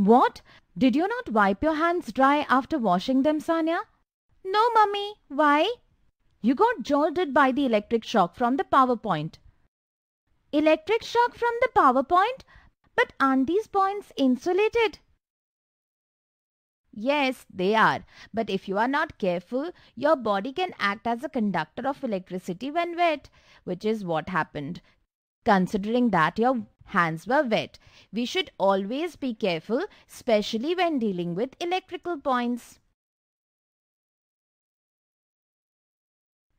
What? Did you not wipe your hands dry after washing them, Sanya? No, mummy. Why? You got jolted by the electric shock from the PowerPoint. Electric shock from the PowerPoint? But aren't these points insulated. Yes, they are. But if you are not careful, your body can act as a conductor of electricity when wet, which is what happened. Considering that your Hands were wet. We should always be careful, especially when dealing with electrical points.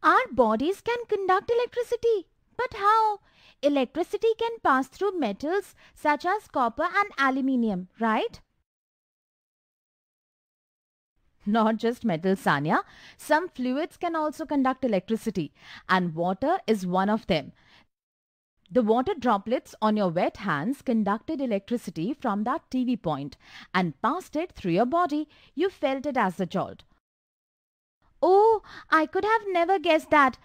Our bodies can conduct electricity. But how? Electricity can pass through metals such as copper and aluminium, right? Not just metals, Sanya. Some fluids can also conduct electricity and water is one of them. The water droplets on your wet hands conducted electricity from that TV point and passed it through your body. You felt it as a jolt. Oh, I could have never guessed that.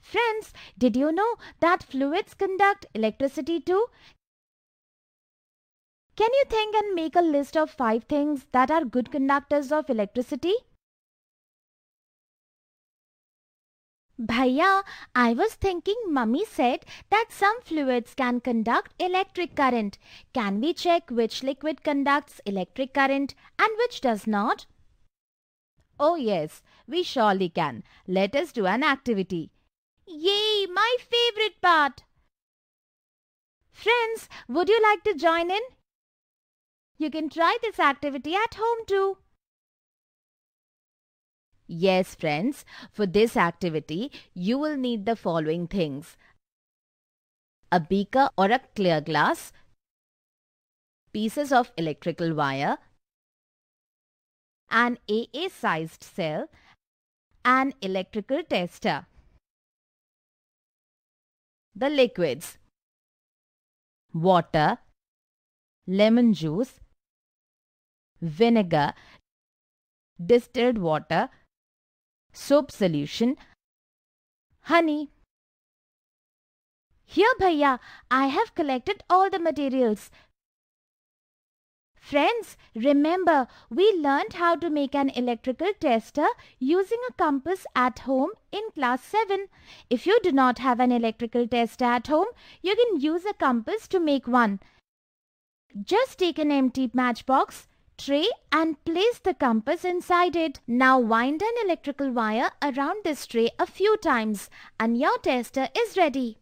Friends, did you know that fluids conduct electricity too? Can you think and make a list of 5 things that are good conductors of electricity? Bhaiya, I was thinking mummy said that some fluids can conduct electric current. Can we check which liquid conducts electric current and which does not? Oh yes, we surely can. Let us do an activity. Yay, my favorite part! Friends, would you like to join in? You can try this activity at home too. Yes, friends, for this activity, you will need the following things. A beaker or a clear glass, pieces of electrical wire, an AA-sized cell, an electrical tester. The liquids Water Lemon juice Vinegar Distilled water soap solution, honey. Here Bhaiya, I have collected all the materials. Friends, remember we learned how to make an electrical tester using a compass at home in class 7. If you do not have an electrical tester at home, you can use a compass to make one. Just take an empty matchbox tray and place the compass inside it. Now wind an electrical wire around this tray a few times and your tester is ready.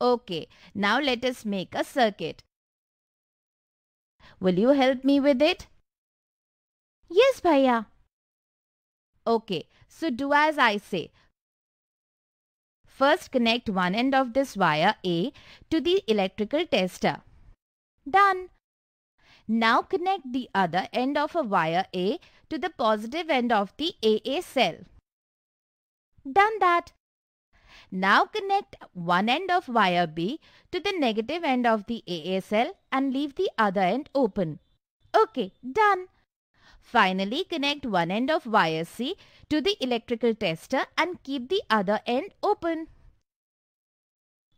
Okay, now let us make a circuit. Will you help me with it? Yes, Bhaiya. Okay, so do as I say. First connect one end of this wire A to the electrical tester. Done. Now connect the other end of a wire A to the positive end of the AA cell. Done that. Now connect one end of wire B to the negative end of the AA cell and leave the other end open. Okay, done. Finally, connect one end of wire C to the electrical tester and keep the other end open.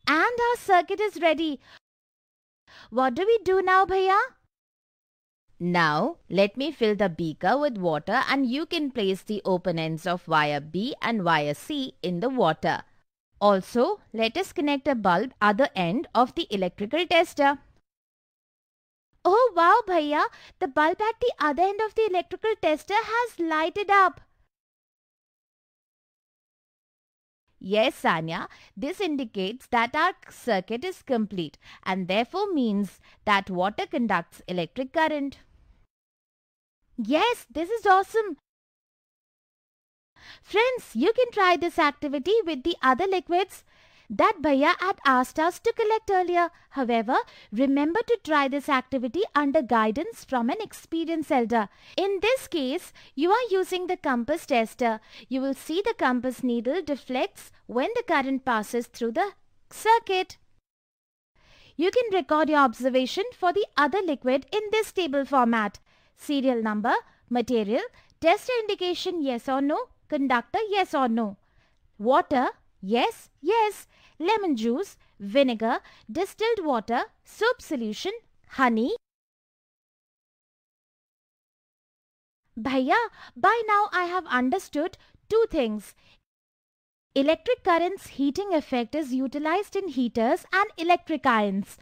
And our circuit is ready. What do we do now, Bhaiya? Now, let me fill the beaker with water and you can place the open ends of wire B and wire C in the water. Also, let us connect a bulb at the end of the electrical tester. Oh wow Bhaiya, the bulb at the other end of the electrical tester has lighted up. Yes, Sanya, this indicates that our circuit is complete and therefore means that water conducts electric current. Yes, this is awesome. Friends, you can try this activity with the other liquids that Bhaiya had asked us to collect earlier. However, remember to try this activity under guidance from an experienced elder. In this case, you are using the compass tester. You will see the compass needle deflects when the current passes through the circuit. You can record your observation for the other liquid in this table format serial number, material, tester indication yes or no, conductor yes or no, water yes, yes, lemon juice, vinegar, distilled water, soap solution, honey. Bhaiya, by now I have understood two things. Electric current's heating effect is utilized in heaters and electric irons.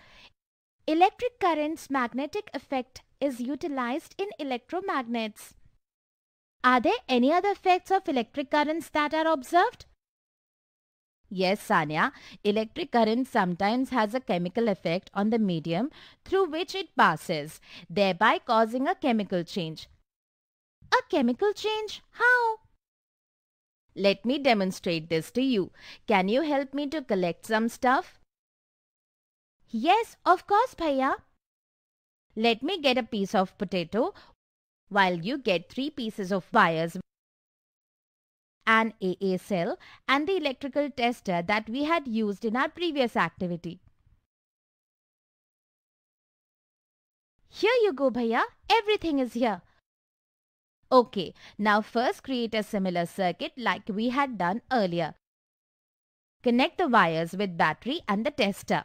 Electric current's magnetic effect is utilized in electromagnets. Are there any other effects of electric currents that are observed? Yes, Sanya, electric current sometimes has a chemical effect on the medium through which it passes, thereby causing a chemical change. A chemical change? How? Let me demonstrate this to you. Can you help me to collect some stuff? Yes, of course, Bhaiya. Let me get a piece of potato while you get three pieces of wires an AA cell and the electrical tester that we had used in our previous activity. Here you go Bhaiya, everything is here. Okay, now first create a similar circuit like we had done earlier. Connect the wires with battery and the tester.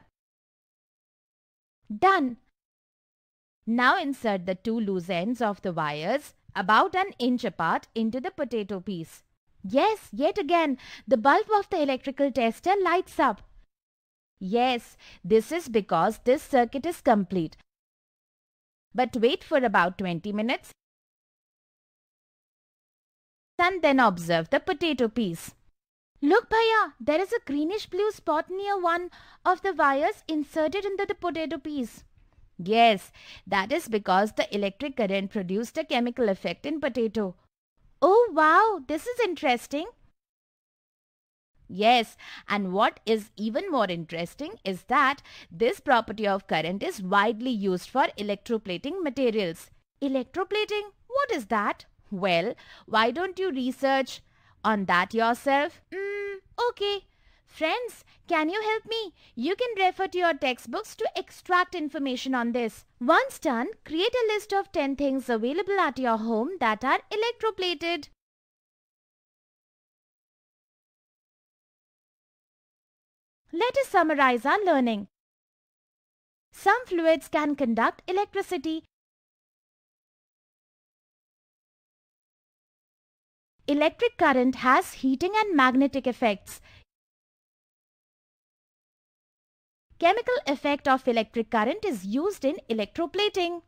Done! Now insert the two loose ends of the wires about an inch apart into the potato piece. Yes, yet again, the bulb of the electrical tester lights up. Yes, this is because this circuit is complete. But wait for about 20 minutes and then observe the potato piece. Look Bhaiya, there is a greenish blue spot near one of the wires inserted into the potato piece. Yes, that is because the electric current produced a chemical effect in potato. Oh wow, this is interesting. Yes, and what is even more interesting is that this property of current is widely used for electroplating materials. Electroplating? What is that? Well, why don't you research on that yourself? Mm, okay, Friends, can you help me? You can refer to your textbooks to extract information on this. Once done, create a list of 10 things available at your home that are electroplated. Let us summarize our learning. Some fluids can conduct electricity. Electric current has heating and magnetic effects. chemical effect of electric current is used in electroplating.